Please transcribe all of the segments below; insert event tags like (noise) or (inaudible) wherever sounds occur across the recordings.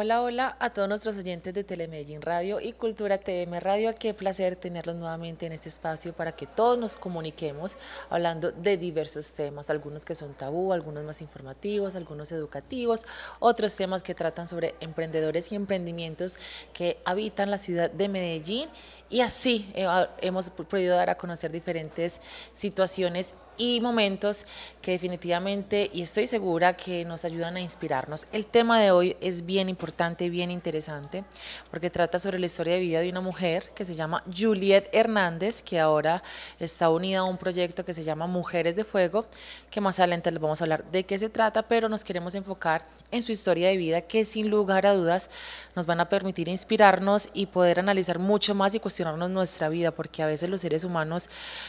Hola, hola a todos nuestros oyentes de Telemedellín Radio y Cultura TM Radio. Ah, qué placer tenerlos nuevamente en este espacio para que todos nos comuniquemos hablando de diversos temas, algunos que son tabú, algunos más informativos, algunos educativos, otros temas que tratan sobre emprendedores y emprendimientos que habitan la ciudad de Medellín y así eh, hemos podido dar a conocer diferentes situaciones y momentos que definitivamente, y estoy segura que nos ayudan a inspirarnos. El tema de hoy es bien importante y bien interesante porque trata sobre la historia de vida de una mujer que se llama Juliet Hernández, que ahora está unida a un proyecto que se llama Mujeres de Fuego, que más adelante les vamos a hablar de qué se trata, pero nos queremos enfocar en su historia de vida que sin lugar a dudas nos van a permitir inspirarnos y poder analizar mucho más y nuestra vida, porque a veces los seres humanos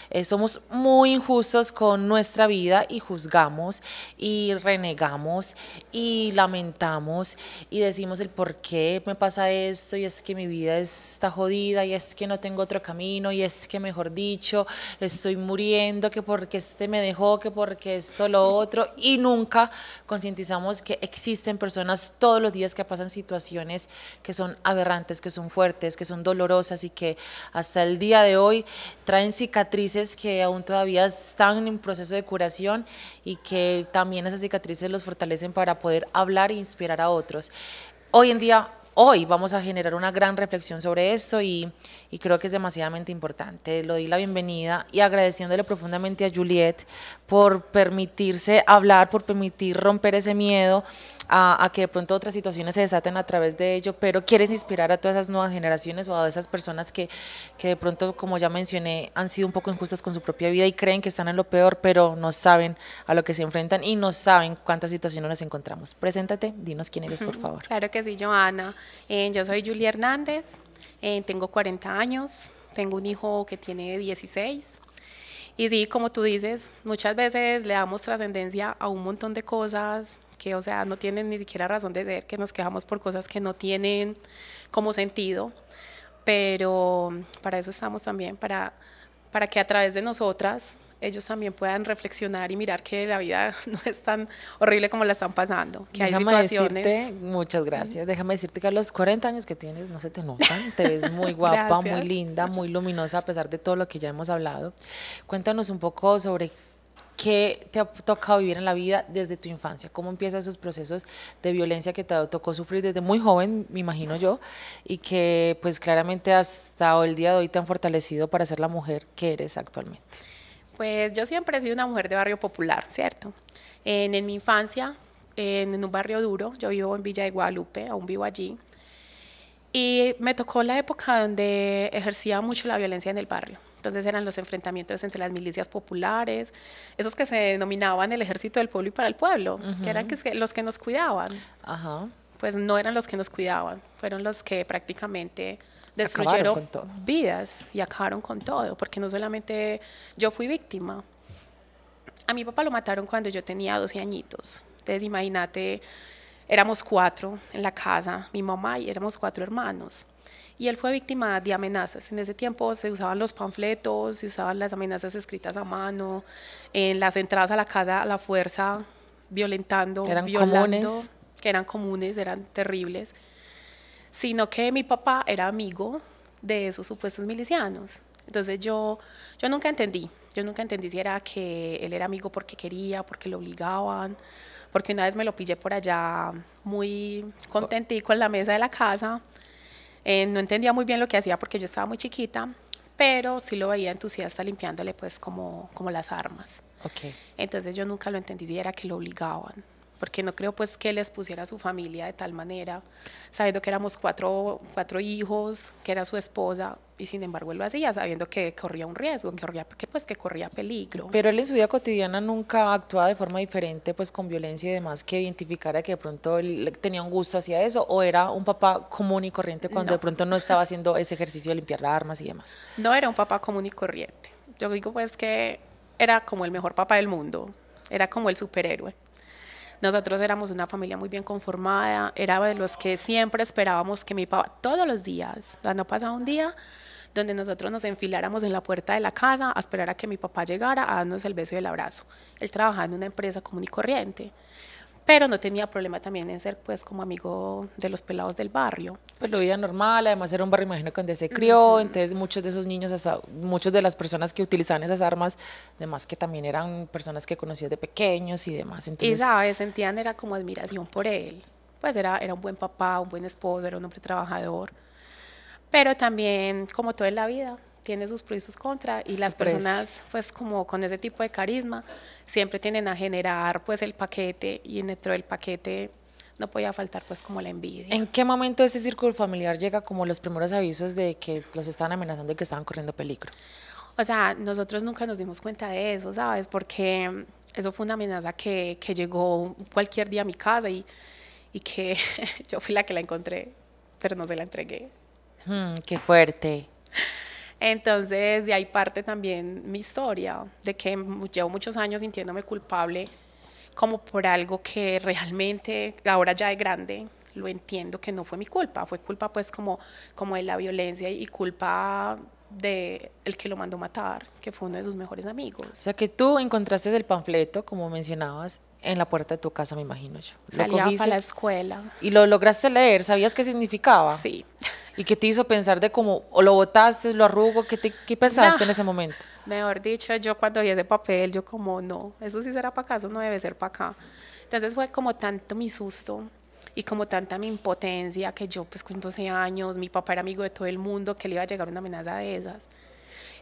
eh, somos muy injustos con nuestra vida y juzgamos y renegamos y lamentamos y decimos el por qué me pasa esto y es que mi vida está jodida y es que no tengo otro camino y es que mejor dicho estoy muriendo, que porque este me dejó, que porque esto lo otro y nunca concientizamos que existen personas todos los días que pasan situaciones que son aberrantes, que son fuertes, que son dolorosas y que hasta el día de hoy traen cicatrices que aún todavía están en proceso de curación y que también esas cicatrices los fortalecen para poder hablar e inspirar a otros. Hoy en día hoy vamos a generar una gran reflexión sobre esto y, creo que es demasiadamente importante. lo di la bienvenida y agradeciéndole profundamente a Juliet por permitirse hablar, por permitir romper ese miedo a, que de pronto otras situaciones se desaten a través de ello, pero quieres inspirar a todas esas nuevas generaciones o a esas personas que, que de pronto, como ya mencioné, han sido un poco injustas con su propia vida y creen que están en lo peor, pero no saben a lo que se enfrentan y no saben cuántas situaciones nos encontramos. Preséntate, dinos quién eres, por favor. Claro que sí, Joana. Eh, yo soy Julia Hernández, eh, tengo 40 años, tengo un hijo que tiene 16. Y sí, como tú dices, muchas veces le damos trascendencia a un montón de cosas que, o sea, no tienen ni siquiera razón de ser, que nos quejamos por cosas que no tienen como sentido, pero para eso estamos también, para, para que a través de nosotras ellos también puedan reflexionar y mirar que la vida (laughs) no es tan horrible como la están pasando, que Déjame hay situaciones. Decirte, muchas gracias. Déjame decirte que a los 40 años que tienes no se te notan, te ves muy guapa, muy linda, muy luminosa a pesar de todo lo que ya hemos hablado. Cuéntanos un poco sobre ¿Qué te ha tocado vivir en la vida desde tu infancia? ¿Cómo empiezan esos procesos de violencia que te tocó sufrir desde muy joven, me imagino yo, y que pues claramente hasta el día de hoy te han fortalecido para ser la mujer que eres actualmente? Pues yo siempre he sido una mujer de barrio popular, ¿cierto? En, mi infancia, en, en, un barrio duro, yo vivo en Villa de Guadalupe, aún vivo allí, y me tocó la época donde ejercía mucho la violencia en el barrio. Entonces eran los enfrentamientos entre las milicias populares, esos que se denominaban el ejército del pueblo y para el pueblo, que eran los que nos cuidaban. Ajá. Pues no eran los que nos cuidaban, fueron los que prácticamente destruyeron vidas y acabaron con todo, porque no solamente yo fui víctima. A mi papá lo mataron cuando yo tenía 12 añitos. Entonces imagínate, éramos cuatro en la casa, mi mamá y éramos cuatro hermanos y él fue víctima de amenazas. En ese tiempo se usaban los panfletos, se usaban las amenazas escritas a mano, en las entradas a la casa a la fuerza, violentando, violando, que eran comunes, eran terribles, sino que mi papá era amigo de esos supuestos milicianos. Entonces yo, yo nunca entendí, yo nunca entendí si era que él era amigo porque quería, porque lo obligaban, porque una vez me lo pillé por allá muy contentí con la mesa de la casa eh, no entendía muy bien lo que hacía porque yo estaba muy chiquita, pero sí lo veía entusiasta limpiándole pues como, las armas. Entonces yo nunca lo entendí y era que lo obligaban porque no creo pues que les pusiera a su familia de tal manera, sabiendo que éramos cuatro, cuatro hijos, que era su esposa, y sin embargo él lo hacía sabiendo que corría un riesgo, que corría, que, pues, que corría peligro. Pero él en su vida cotidiana nunca actuaba de forma diferente pues con violencia y demás que identificara que de pronto él tenía un gusto hacia eso o era un papá común y corriente cuando de pronto no estaba haciendo ese ejercicio de limpiar las armas y demás. No era un papá común y corriente. Yo digo pues que era como el mejor papá del mundo, era como el superhéroe. Nosotros éramos una familia muy bien conformada, era de los que siempre esperábamos que mi papá, todos los días, no pasaba un día donde nosotros nos enfiláramos en la puerta de la casa a esperar a que mi papá llegara a darnos el beso y el abrazo. Él trabajaba en una empresa común y corriente pero no tenía problema también en ser pues como amigo de los pelados del barrio. Pues lo vivía normal, además era un barrio, imagino, donde se crió, entonces muchos de esos niños, muchos muchas de las personas que utilizaban esas armas, además que también eran personas que conocía de pequeños y demás. Entonces, y sabes, sentían era como admiración por él, pues era, era un buen papá, un buen esposo, era un hombre trabajador, pero también como toda la vida, tiene sus pros contra y las personas pues como con ese tipo de carisma siempre tienen a generar pues el paquete y dentro del paquete no podía faltar pues como la envidia. ¿En qué momento ese círculo familiar llega como los primeros avisos de que los estaban amenazando y que estaban corriendo peligro? O sea, nosotros nunca nos dimos cuenta de eso, ¿sabes? Porque eso fue una amenaza que, que llegó cualquier día a mi casa y, y que (laughs) yo fui la que la encontré, pero no se la entregué. Hmm, qué fuerte. Entonces, de ahí parte también mi historia, de que llevo muchos años sintiéndome culpable como por algo que realmente ahora ya de grande lo entiendo que no fue mi culpa, fue culpa pues como, como de la violencia y culpa de el que lo mandó matar, que fue uno de sus mejores amigos. O sea que tú encontraste el panfleto, como mencionabas, en la puerta de tu casa, me imagino yo. Salía para la escuela. Y lo lograste leer, ¿sabías qué significaba? Sí. ¿Y qué te hizo pensar de cómo o lo botaste, lo arrugo? ¿Qué, te, qué pensaste en ese momento? Mejor dicho, yo cuando vi ese papel, yo como, no, eso sí será para acá, eso no debe ser para acá. Entonces fue como tanto mi susto y como tanta mi impotencia que yo pues con 12 años, mi papá era amigo de todo el mundo, que le iba a llegar una amenaza de esas.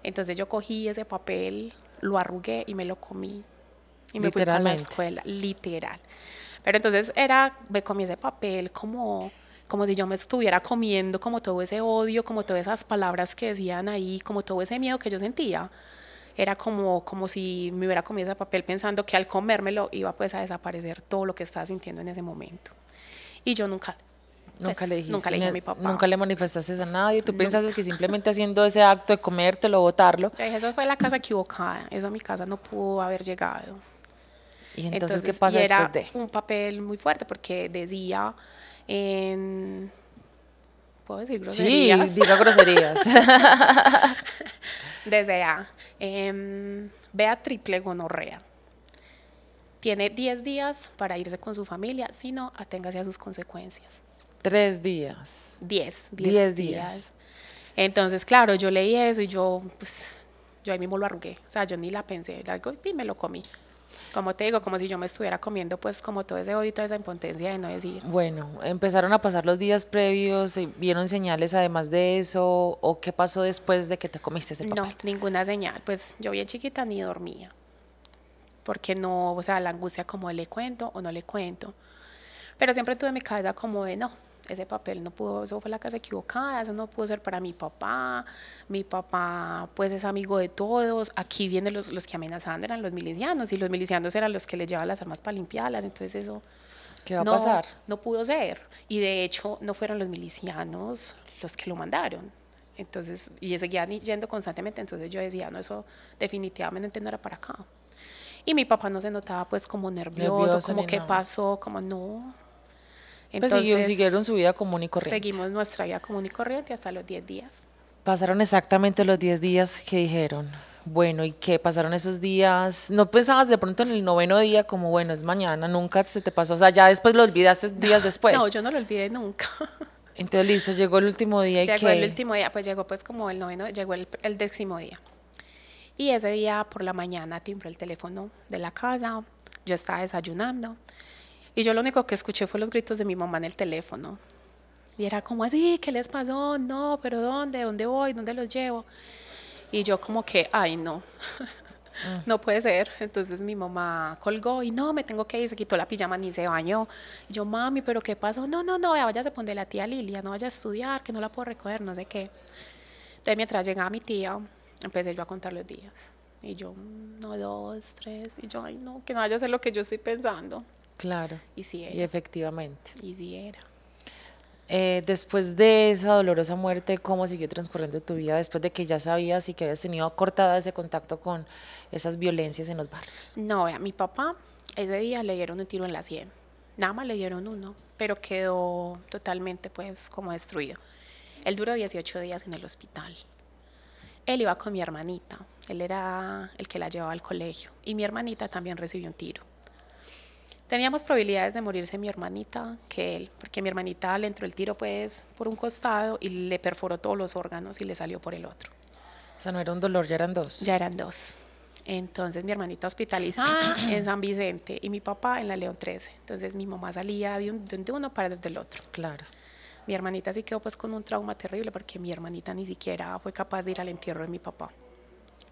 Entonces yo cogí ese papel, lo arrugué y me lo comí. Y me fui para la escuela, literal. Pero entonces era, me comí ese papel como como si yo me estuviera comiendo como todo ese odio, como todas esas palabras que decían ahí, como todo ese miedo que yo sentía. Era como, como si me hubiera comido ese papel pensando que al comérmelo iba pues a desaparecer todo lo que estaba sintiendo en ese momento. Y yo nunca, nunca pues, le dije a mi papá. Nunca le manifestaste a nadie. Tú piensas que simplemente haciendo ese acto de comértelo, botarlo. Yo dije, eso fue la casa equivocada. Eso a mi casa no pudo haber llegado. ¿Y entonces, qué pasa era Un papel muy fuerte porque decía en... ¿Puedo decir groserías? Sí, digo groserías. (laughs) Desde A. vea em, triple gonorrea. Tiene 10 días para irse con su familia, si no, aténgase a sus consecuencias. Tres días. Diez 10 días. Entonces, claro, yo leí eso y yo, pues, yo ahí mismo lo arrugué. O sea, yo ni la pensé. y me lo comí. Como te digo, como si yo me estuviera comiendo pues como todo ese odio, toda esa impotencia de no decir. Bueno, empezaron a pasar los días previos, ¿vieron señales además de eso? ¿O qué pasó después de que te comiste ese papel? No, ninguna señal, pues yo bien chiquita ni dormía, porque no, o sea, la angustia como le cuento o no le cuento, pero siempre tuve en mi cabeza como de no, ese papel no pudo, eso fue la casa equivocada, eso no pudo ser para mi papá, mi papá pues es amigo de todos, aquí vienen los, los que amenazaban eran los milicianos y los milicianos eran los que le llevaban las armas para limpiarlas, entonces eso... ¿Qué no, No pudo ser y de hecho no fueron los milicianos los que lo mandaron. Entonces, y seguían yendo constantemente, entonces yo decía, no, eso definitivamente no era para acá. Y mi papá no se notaba pues como nervioso, nervioso como qué pasó, como no, pues Entonces, siguieron su vida común y corriente. Seguimos nuestra vida común y corriente hasta los 10 días. Pasaron exactamente los 10 días que dijeron. Bueno, ¿y qué pasaron esos días? ¿No pensabas de pronto en el noveno día como, bueno, es mañana, nunca se te pasó? O sea, ya después lo olvidaste días después. No, yo no lo olvidé nunca. (laughs) Entonces, listo, llegó el último día. ¿y llegó el último día, pues llegó pues como el noveno, llegó el, el décimo día. Y ese día por la mañana timbró el teléfono de la casa, yo estaba desayunando y yo lo único que escuché fue los gritos de mi mamá en el teléfono. Y era como así, ¿qué les pasó? No, pero ¿dónde? ¿Dónde voy? ¿Dónde los llevo? Y yo como que, ay, no, (laughs) no puede ser. Entonces mi mamá colgó y no, me tengo que ir, se quitó la pijama ni se bañó. Y yo, mami, pero ¿qué pasó? No, no, no, vaya a poner la tía Lilia, no vaya a estudiar, que no la puedo recoger, no sé qué. Entonces mientras llegaba mi tía, empecé yo a contar los días. Y yo, mm, no dos, tres. Y yo, ay, no, que no vaya a ser lo que yo estoy pensando. Claro. Y sí efectivamente. Y sí era. Eh, después de esa dolorosa muerte, ¿cómo siguió transcurriendo tu vida después de que ya sabías y que habías tenido cortada ese contacto con esas violencias en los barrios? No, a mi papá ese día le dieron un tiro en la sien. Nada más le dieron uno, pero quedó totalmente pues como destruido. Él duró 18 días en el hospital. Él iba con mi hermanita, él era el que la llevaba al colegio y mi hermanita también recibió un tiro. Teníamos probabilidades de morirse mi hermanita que él, porque mi hermanita le entró el tiro pues por un costado y le perforó todos los órganos y le salió por el otro. O sea, no era un dolor, ya eran dos. Ya eran dos. Entonces mi hermanita hospitalizada (coughs) en San Vicente y mi papá en la León 13. Entonces mi mamá salía de, un, de uno para el del otro. Claro. Mi hermanita sí quedó pues con un trauma terrible porque mi hermanita ni siquiera fue capaz de ir al entierro de mi papá.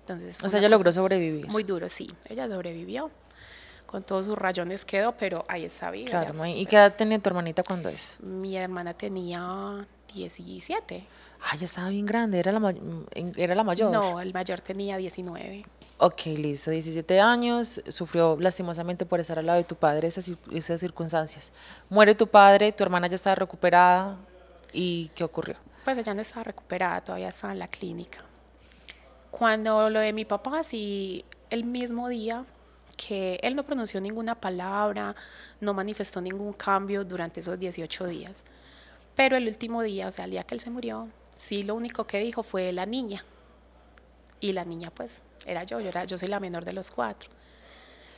Entonces, o sea, ella logró sobrevivir. Muy duro, sí. Ella sobrevivió con todos sus rayones quedó, pero ahí está viva. Claro, ¿y qué edad tenía tu hermanita cuando es? Mi hermana tenía 17. Ah, ya estaba bien grande, era la, mm, era la mayor. No, el mayor tenía 19. Ok, listo, 17 años, sufrió lastimosamente por estar al lado de tu padre esas, esas circunstancias. Muere tu padre, tu hermana ya estaba recuperada, ¿y qué ocurrió? Pues ella no estaba recuperada, todavía estaba en la clínica. Cuando lo de mi papá, sí, el mismo día que él no pronunció ninguna palabra, no manifestó ningún cambio durante esos 18 días. Pero el último día, o sea, el día que él se murió, sí lo único que dijo fue la niña. Y la niña pues era yo, yo, soy la menor de los cuatro.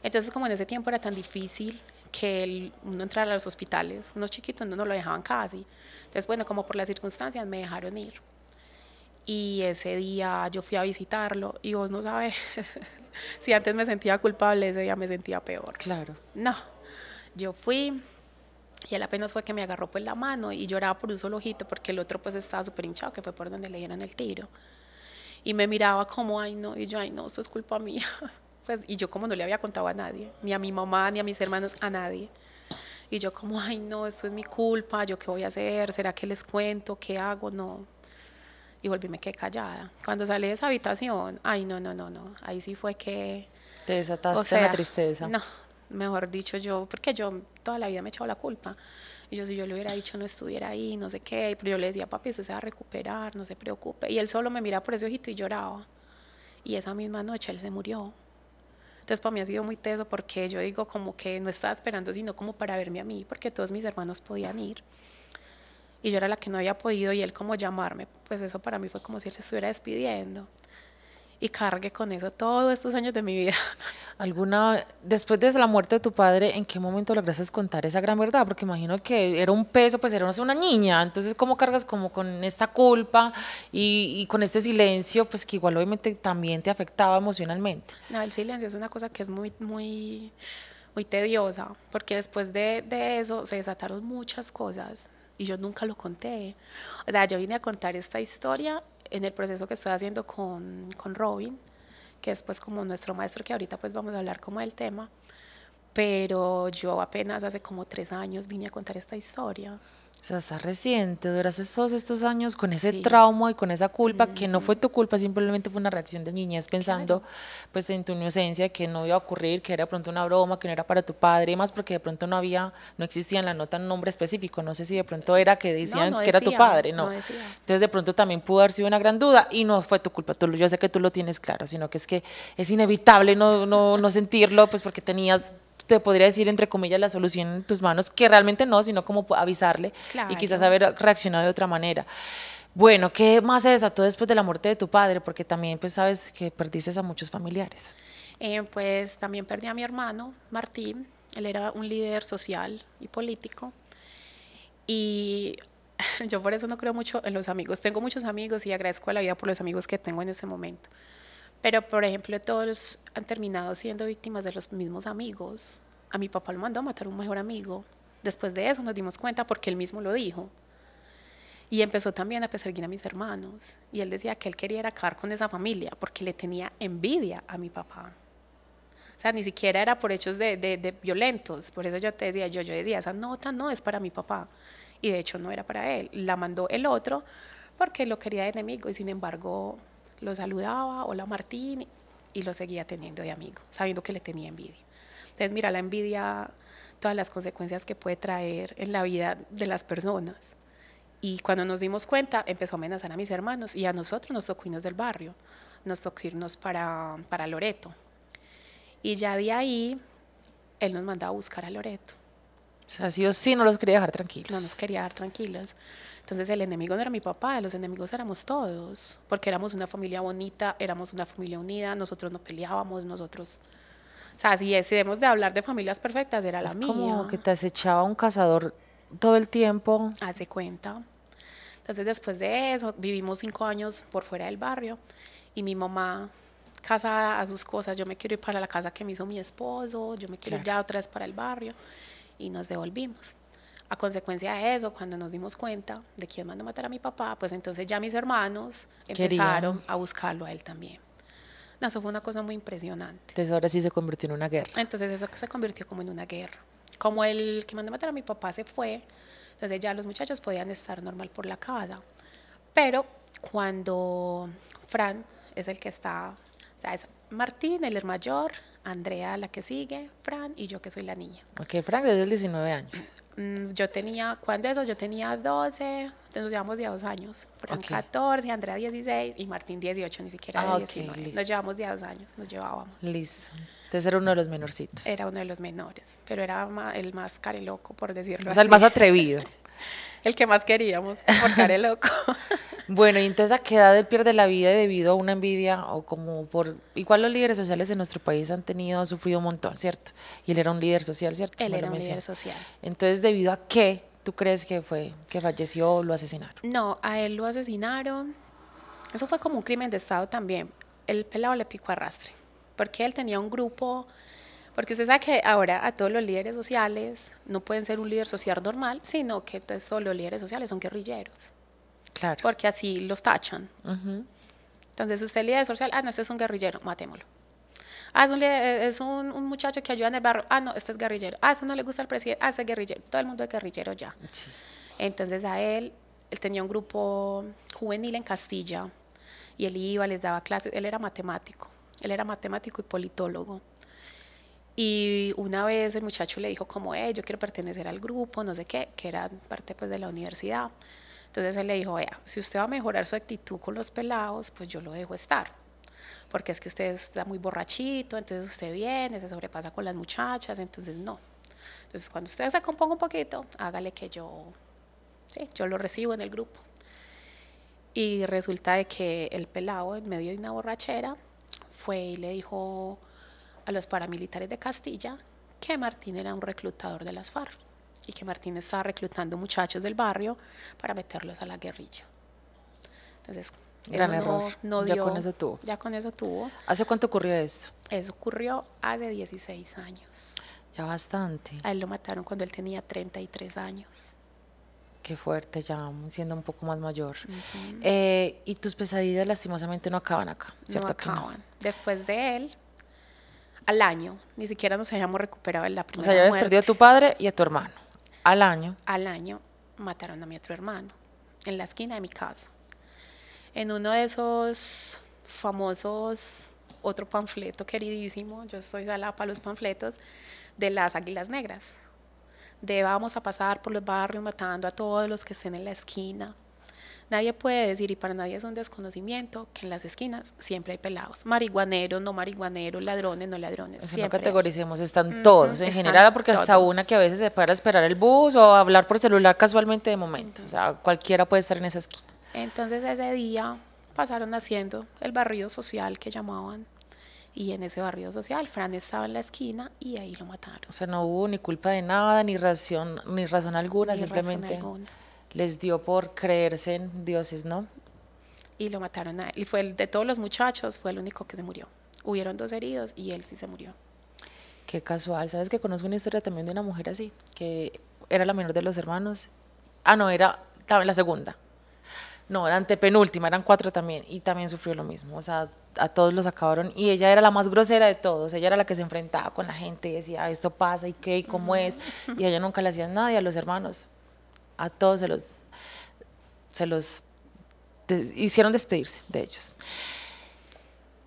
Entonces como en ese tiempo era tan difícil que él uno entrara a los hospitales, unos chiquitos no lo dejaban casi. Entonces bueno, como por las circunstancias me dejaron ir y ese día yo fui a visitarlo y vos no sabes, (laughs) si antes me sentía culpable, ese día me sentía peor. Claro. No, yo fui y él apenas fue que me agarró por pues, la mano y lloraba por un solo ojito porque el otro pues estaba súper hinchado, que fue por donde le dieron el tiro. Y me miraba como, ay no, y yo, ay no, esto es culpa mía. (laughs) Pues, y yo como no le había contado a nadie, ni a mi mamá, ni a mis hermanos, a nadie. Y yo como, ay no, esto es mi culpa, yo qué voy a hacer, será que les cuento, qué hago, no, y volvíme que callada. Cuando salí de esa habitación, ay, no, no, no, no, ahí sí fue que... Te desataste la tristeza. No, mejor dicho yo, porque yo toda la vida me he echado la culpa. Y yo, si yo le hubiera dicho, no estuviera ahí, no sé qué, pero yo le decía, papi, usted se va a recuperar, no se preocupe. Y él solo me miraba por ese ojito y lloraba. Y esa misma noche él se murió. Entonces, para mí ha sido muy teso porque yo digo como que no estaba esperando, sino como para verme a mí, porque todos mis hermanos podían ir y yo era la que no había podido y él como llamarme, pues eso para mí fue como si él se estuviera despidiendo. Y cargué con eso todos estos años de mi vida. (laughs) ¿Alguna, después de la muerte de tu padre, en qué momento lograste contar esa gran verdad? Porque imagino que era un peso, pues eras una niña, entonces ¿cómo cargas como con esta culpa y, con este silencio, pues que igual obviamente también te afectaba emocionalmente? No, el silencio es una cosa que es muy, muy muy tediosa, porque después de, de, eso se desataron muchas cosas y yo nunca lo conté. O sea, yo vine a contar esta historia en el proceso que estoy haciendo con, con Robin, que es pues como nuestro maestro que ahorita pues vamos a hablar como del tema, pero yo apenas hace como tres años vine a contar esta historia. O sea, está reciente, duraste todos estos años con ese trauma y con esa culpa que no fue tu culpa, simplemente fue una reacción de niñez pensando pues en tu inocencia que no iba a ocurrir, que era de pronto una broma, que no era para tu padre, más porque de pronto no había, no existía en la nota un nombre específico, no sé si de pronto era que decían que era tu padre, no. no Entonces de pronto también pudo haber sido una gran duda y no fue tu culpa, tú, yo sé que tú lo tienes claro, sino que es que es inevitable no, no, no sentirlo pues porque tenías te podría decir, entre comillas, la solución en tus manos, que realmente no, sino como avisarle y quizás haber reaccionado de otra manera. Bueno, ¿qué más se desató después de la muerte de tu padre? Porque también pues sabes que perdiste a muchos familiares. Eh, pues también perdí a mi hermano, Martín. Él era un líder social y político. Y (laughs) yo por eso no creo mucho en los amigos. Tengo muchos amigos y agradezco a la vida por los amigos que tengo en ese momento. Pero, por ejemplo, todos han terminado siendo víctimas de los mismos amigos. A mi papá lo mandó a matar un mejor amigo. Después de eso nos dimos cuenta porque él mismo lo dijo. Y empezó también a perseguir a mis hermanos. Y él decía que él quería acabar con esa familia porque le tenía envidia a mi papá. O sea, ni siquiera era por hechos de, violentos. Por eso yo te decía, yo, yo decía, esa nota no es para mi papá. Y de hecho no era para él. La mandó el otro porque lo quería de enemigo. Y sin embargo, lo saludaba, hola Martín, y lo seguía teniendo de amigo, sabiendo que le tenía envidia. Entonces, mira, la envidia, todas las consecuencias que puede traer en la vida de las personas. Y cuando nos dimos cuenta, empezó a amenazar a mis hermanos y a nosotros nos tocó irnos del barrio, nos tocó irnos para, para Loreto. Y ya de ahí, él nos mandaba a buscar a Loreto. O sea, sí o sí no los quería dejar tranquilos. No nos quería dejar tranquilos. Entonces el enemigo no era mi papá, los enemigos éramos todos, porque éramos una familia bonita, éramos una familia unida, nosotros no peleábamos, nosotros... O sea, si decidimos de hablar de familias perfectas, era la es mía. Como que te acechaba un cazador todo el tiempo. Hace cuenta. Entonces después de eso, vivimos cinco años por fuera del barrio y mi mamá casa a sus cosas, yo me quiero ir para la casa que me hizo mi esposo, yo me quiero ir ya otra vez para el barrio y nos devolvimos. A consecuencia de eso, cuando nos dimos cuenta de quién mandó matar a mi papá, pues entonces ya mis hermanos empezaron a buscarlo a él también. eso fue una cosa muy impresionante. Entonces ahora sí se convirtió en una guerra. Entonces eso se convirtió como en una guerra. Como el que mandó matar a mi papá se fue, entonces ya los muchachos podían estar normal por la casa. Pero cuando Fran es el que está, o sea, es Martín, el mayor, Andrea, la que sigue, Fran y yo que soy la niña. Ok, Fran desde los 19 años. Mm, yo tenía, cuándo eso? Yo tenía 12, nos llevamos de dos años. Fran 14, Andrea 16 y Martín 18, ni siquiera 19. Ah, nos llevamos de dos años, nos llevábamos. Listo. Entonces era uno de los menorcitos. Era uno de los menores, pero era el más careloco, por decirlo así. O sea, el más atrevido. (laughs) el que más queríamos, por el loco. (laughs) bueno, y entonces a qué edad él pierde la vida debido a una envidia o como por... Igual los líderes sociales en nuestro país han tenido, han sufrido un montón, ¿cierto? Y él era un líder social, ¿cierto? Él era un líder social. Entonces, ¿debido a qué tú crees que fue, que falleció o lo asesinaron? No, a él lo asesinaron. Eso fue como un crimen de Estado también. El pelado le picó arrastre, porque él tenía un grupo porque usted sabe que ahora a todos los líderes sociales no pueden ser un líder social normal, sino que todos los líderes sociales son guerrilleros. Claro. Porque así los tachan. Entonces usted es líder social, ah, no, este es un guerrillero, matémoslo. Ah, es, un, eh, muchacho que ayuda en el barrio. Ah, no, este es guerrillero. Ah, este no le gusta al presidente. Ah, este es guerrillero. Todo el mundo es guerrillero ya. Entonces a él, él tenía un grupo juvenil en Castilla y él iba, les daba clases. Él era matemático. Él era matemático y politólogo. Y una vez el muchacho le dijo como, eh, yo quiero pertenecer al grupo, no sé qué, que era parte pues de la universidad. Entonces él le dijo, vea, si usted va a mejorar su actitud con los pelados, pues yo lo dejo estar. Porque es que usted está muy borrachito, entonces usted viene, se sobrepasa con las muchachas, entonces no. Entonces cuando usted se componga un poquito, hágale que yo, sí, yo lo recibo en el grupo. Y resulta de que el pelado en medio de una borrachera fue y le dijo a los paramilitares de Castilla que Martín era un reclutador de las FARC y que Martín estaba reclutando muchachos del barrio para meterlos a la guerrilla. Entonces, Gran un error. ya con eso tuvo. Ya con eso tuvo. ¿Hace cuánto ocurrió esto? Eso ocurrió hace 16 años. Ya bastante. A él lo mataron cuando él tenía 33 años. Qué fuerte, ya siendo un poco más mayor. Eh, y tus pesadillas lastimosamente no acaban acá, ¿cierto? No acaban. Que no? Después de él, al año, ni siquiera nos habíamos recuperado en la primera O sea, ya perdido a tu padre y a tu hermano. Al año. Al año mataron a mi otro hermano, en la esquina de mi casa. En uno de esos famosos, otro panfleto queridísimo, yo soy salada para los panfletos, de las Águilas Negras. De vamos a pasar por los barrios matando a todos los que estén en la esquina. Nadie puede decir, y para nadie es un desconocimiento, que en las esquinas siempre hay pelados. Marihuaneros, no marihuaneros, ladrones, no ladrones. O no categoricemos, están todos. en general, porque hasta una que a veces se para esperar el bus o hablar por celular casualmente de momento. O sea, cualquiera puede estar en esa esquina. Entonces ese día pasaron haciendo el barrido social que llamaban. Y en ese barrio social, Fran estaba en la esquina y ahí lo mataron. O sea, no hubo ni culpa de nada, ni razón, ni razón alguna, simplemente les dio por creerse en dioses, ¿no? Y lo mataron a él. Y fue el de todos los muchachos, fue el único que se murió. Hubieron dos heridos y él sí se murió. Qué casual. ¿Sabes que conozco una historia también de una mujer así? Que era la menor de los hermanos. Ah, no, era la segunda. No, era antepenúltima, eran cuatro también. Y también sufrió lo mismo. O sea, a todos los acabaron. Y ella era la más grosera de todos. Ella era la que se enfrentaba con la gente y decía, ah, esto pasa y qué, y cómo es. Y a ella nunca le hacían nada y a los hermanos a todos se los, se los hicieron despedirse de ellos.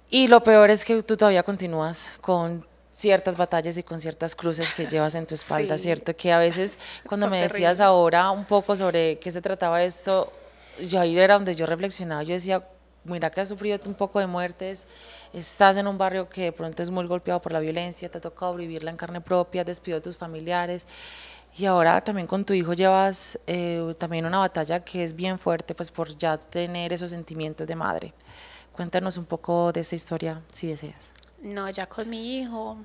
Y lo peor es que tú todavía continúas con ciertas batallas y con ciertas cruces que llevas en tu espalda, ¿cierto? Que a veces cuando me decías ahora un poco sobre qué se trataba eso, yo ahí era donde yo reflexionaba, yo decía, mira que has sufrido un poco de muertes, estás en un barrio que de pronto es muy golpeado por la violencia, te ha tocado vivirla en carne propia, despido a tus familiares, y ahora también con tu hijo llevas eh, también una batalla que es bien fuerte, pues por ya tener esos sentimientos de madre. Cuéntanos un poco de esa historia, si deseas. No, ya con mi hijo,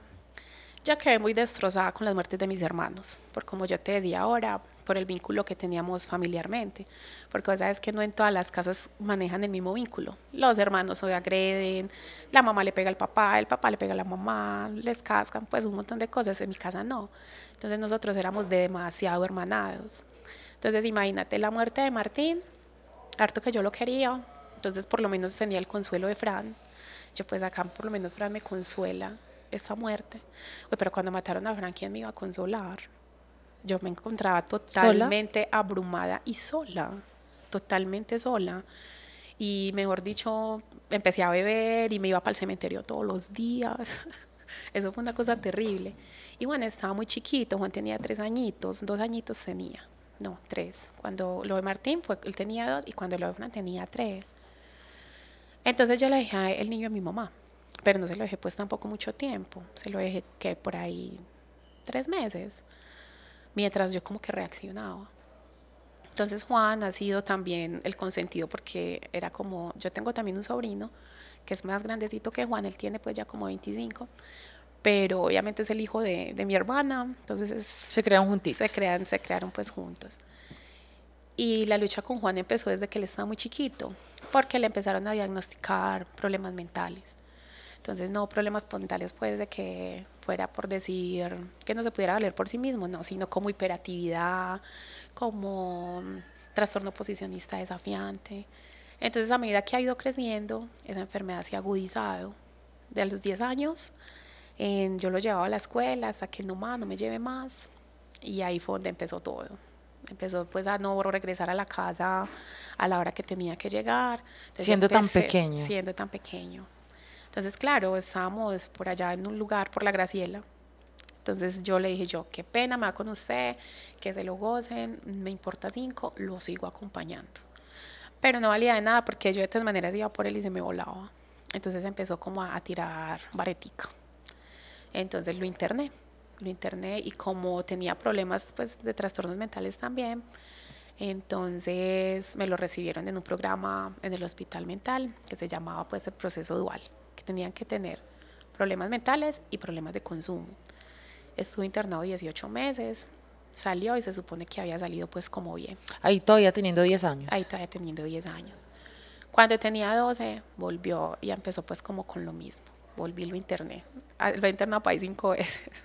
ya quedé muy destrozada con las muertes de mis hermanos, por como yo te decía ahora, por el vínculo que teníamos familiarmente, porque vos sabes que no en todas las casas manejan el mismo vínculo. Los hermanos se agreden, la mamá le pega al papá, el papá le pega a la mamá, les cascan, pues un montón de cosas. En mi casa no. Entonces nosotros éramos demasiado hermanados. Entonces imagínate la muerte de Martín, harto que yo lo quería, entonces por lo menos tenía el consuelo de Fran. Yo pues acá por lo menos Fran me consuela esa muerte. Pero cuando mataron a Fran, ¿quién me iba a consolar? yo me encontraba totalmente abrumada y sola, totalmente sola. Y mejor dicho, empecé a beber y me iba para el cementerio todos los días. (laughs) Eso fue una cosa terrible. Y Juan estaba muy chiquito, Juan tenía tres añitos, dos añitos tenía, no, tres. Cuando lo de Martín fue, él tenía dos y cuando lo de Fran tenía tres. Entonces yo le dejé el niño a mi mamá, pero no se lo dejé pues tampoco mucho tiempo, se lo dejé que por ahí tres meses mientras yo como que reaccionaba. Entonces Juan ha sido también el consentido porque era como, yo tengo también un sobrino que es más grandecito que Juan, él tiene pues ya como 25, pero obviamente es el hijo de, mi hermana, entonces se crearon juntitos. Se, crean, se crearon pues juntos. Y la lucha con Juan empezó desde que él estaba muy chiquito, porque le empezaron a diagnosticar problemas mentales. Entonces, no problemas pontales, pues, de que fuera por decir que no se pudiera valer por sí mismo, no, sino como hiperactividad, como mm, trastorno posicionista desafiante. Entonces, a medida que ha ido creciendo, esa enfermedad se ha agudizado. De a los 10 años, yo lo llevaba a la escuela hasta que no más, no me lleve más. Y ahí fue donde empezó todo. Empezó pues a no regresar a la casa a la hora que tenía que llegar. siendo tan pequeño. Siendo tan pequeño. Entonces, claro, estábamos por allá en un lugar por la Graciela. Entonces yo le dije yo, qué pena, me va con usted, que se lo gocen, me importa cinco, lo sigo acompañando. Pero no valía de nada porque yo de todas maneras iba por él y se me volaba. Entonces empezó como a, tirar varetica. Entonces lo interné, lo interné y como tenía problemas pues de trastornos mentales también, entonces me lo recibieron en un programa en el hospital mental que se llamaba pues el proceso dual que tenían que tener problemas mentales y problemas de consumo. Estuvo internado 18 meses, salió y se supone que había salido pues como bien. Ahí todavía teniendo 10 años. Ahí todavía teniendo 10 años. Cuando tenía 12 volvió y empezó pues como con lo mismo. Volví y lo interné. Ah, lo he internado país cinco (laughs) veces.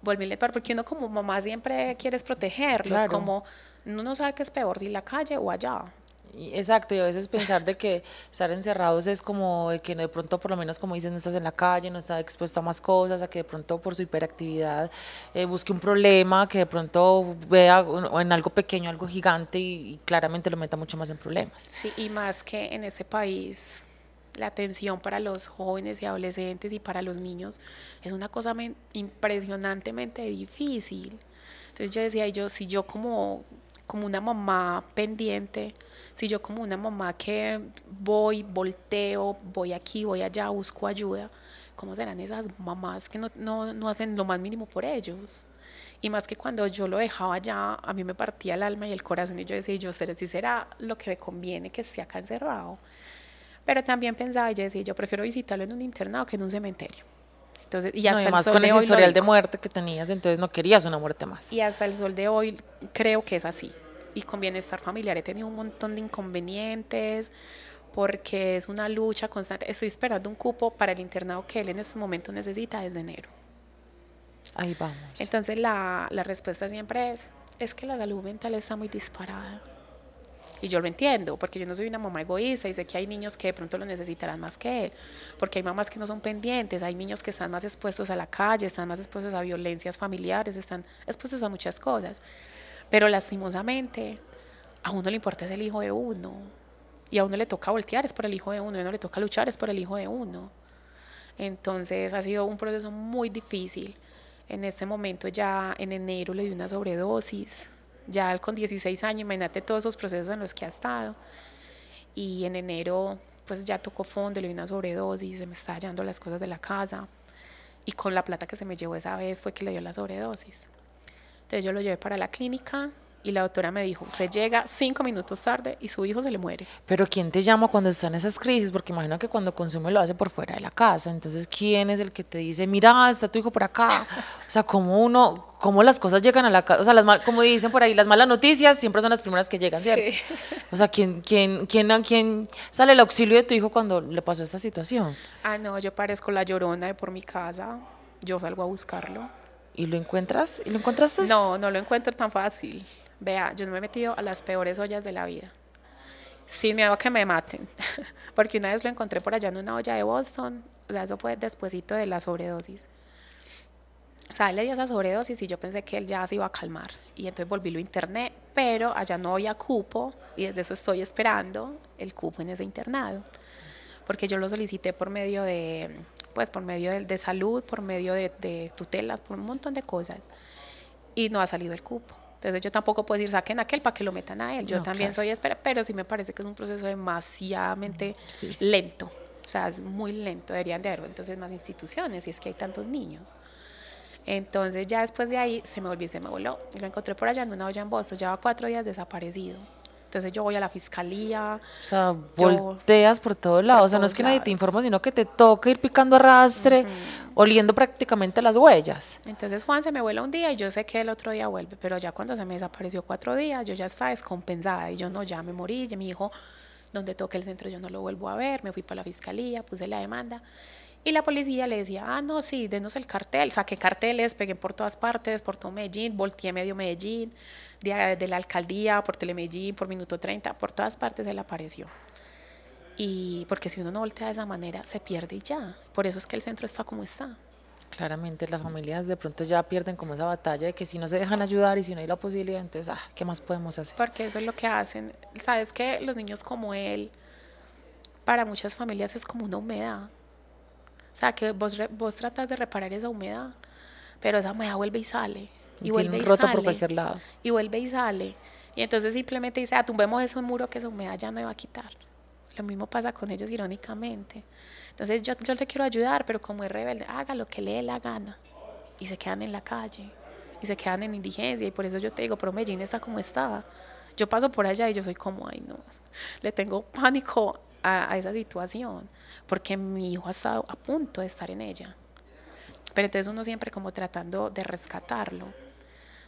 Volví a porque uno como mamá siempre quieres protegerlos, como uno no sabe qué es peor, si la calle o allá exacto, y a veces pensar de que estar encerrados es como de que de pronto, por lo menos como dicen, no estás en la calle, no estás expuesto a más cosas, a que de pronto por su hiperactividad eh, busque un problema, que de pronto vea en algo pequeño, algo gigante y, y claramente lo meta mucho más en problemas. Sí, y más que en ese país la atención para los jóvenes y adolescentes y para los niños es una cosa impresionantemente difícil. Entonces yo decía, yo, si yo como como una mamá pendiente, si yo como una mamá que voy, volteo, voy aquí, voy allá, busco ayuda, ¿cómo serán esas mamás que no, no, no hacen lo más mínimo por ellos? Y más que cuando yo lo dejaba allá, a mí me partía el alma y el corazón y yo decía, yo sé, si será lo que me conviene que esté acá encerrado. Pero también pensaba, yo decía, yo prefiero visitarlo en un internado que en un cementerio. Entonces, y además con ese historial de muerte que tenías, entonces no querías una muerte más. Y hasta el sol de hoy creo que es así. Y con bienestar familiar he tenido un montón de inconvenientes porque es una lucha constante. Estoy esperando un cupo para el internado que él en este momento necesita desde enero. Ahí vamos. Entonces la, la respuesta siempre es, es que la salud mental está muy disparada y yo lo entiendo, porque yo no soy una mamá egoísta y sé que hay niños que de pronto lo necesitarán más que él, porque hay mamás que no son pendientes, hay niños que están más expuestos a la calle, están más expuestos a violencias familiares, están expuestos a muchas cosas. Pero lastimosamente, a uno le importa es el hijo de uno, y a uno le toca voltear, es por el hijo de uno, a uno le toca luchar, es por el hijo de uno. Entonces ha sido un proceso muy difícil. En este momento ya en enero le di una sobredosis ya con 16 años, imagínate todos esos procesos en los que ha estado. Y en enero, pues ya tocó fondo, le di una sobredosis, se me está hallando las cosas de la casa. Y con la plata que se me llevó esa vez fue que le dio la sobredosis. Entonces yo lo llevé para la clínica, y la doctora me dijo, se llega cinco minutos tarde y su hijo se le muere. Pero ¿quién te llama cuando está en esas crisis? Porque imagino que cuando consume lo hace por fuera de la casa. Entonces, ¿quién es el que te dice, mira, está tu hijo por acá? O sea, ¿cómo uno, cómo las cosas llegan a la casa? O sea, las como dicen por ahí, las malas noticias siempre son las primeras que llegan, ¿cierto? O sea, ¿quién, quién, quién, quién sale el auxilio de tu hijo cuando le pasó esta situación? Ah, no, yo parezco la llorona de por mi casa. Yo salgo a buscarlo. ¿Y lo encuentras? ¿Y lo encuentras No, no lo encuentro tan fácil vea, yo no me he metido a las peores ollas de la vida, sin miedo a que me maten, (laughs) porque una vez lo encontré por allá en una olla de Boston, o sea, eso fue despuesito de la sobredosis. O sea, él le esa sobredosis y yo pensé que él ya se iba a calmar. Y entonces volví lo internet, pero allá no había cupo y desde eso estoy esperando el cupo en ese internado. Porque yo lo solicité por medio de, pues por medio de, salud, por medio de tutelas, por un montón de cosas. Y no ha salido el cupo. Entonces yo tampoco puedo decir, saquen a aquel para que lo metan a él. Yo también soy espera, pero sí me parece que es un proceso demasiadamente mm, lento. O sea, es muy lento. Deberían de haber entonces más instituciones, y es que hay tantos niños. Entonces ya después de ahí se me volvió se me voló. y Lo encontré por allá en una olla en Boston. Lleva cuatro días desaparecido. Entonces yo voy a la fiscalía. O sea, volteas por todos lados. o sea, no es que nadie te informe, sino que te toca ir picando arrastre, oliendo prácticamente las huellas. Entonces Juan se me vuela un día y yo sé que el otro día vuelve, pero ya cuando se me desapareció cuatro días, yo ya estaba descompensada y yo no, ya me morí, y mi hijo, donde toque el centro yo no lo vuelvo a ver, me fui para la fiscalía, puse la demanda. Y la policía le decía, ah, no, sí, denos el cartel, saqué carteles, pegué por todas partes, por todo Medellín, volteé medio Medellín, de, la alcaldía, por Telemedellín, por Minuto 30, por todas partes él apareció. Y porque si uno no voltea de esa manera, se pierde y ya. Por eso es que el centro está como está. Claramente las familias de pronto ya pierden como esa batalla de que si no se dejan ayudar y si no hay la posibilidad, entonces, ah, ¿qué más podemos hacer? Porque eso es lo que hacen. Sabes que los niños como él, para muchas familias es como una humedad. O sea, que vos, vos tratas de reparar esa humedad, pero esa humedad vuelve y sale. Y, vuelve y sale. por cualquier lado. Y vuelve y sale. Y entonces simplemente dice, ah, tumbemos ese muro que esa humedad ya no va a quitar. Lo mismo pasa con ellos irónicamente. Entonces yo, yo quiero ayudar, pero como es rebelde, haga lo que le dé la gana. Y se quedan en la calle, y se quedan en indigencia. Y por eso yo te digo, pero Medellín está como estaba. Yo paso por allá y yo soy como, ay no, le tengo pánico a, esa situación, porque mi hijo ha estado a punto de estar en ella. Pero entonces uno siempre como tratando de rescatarlo.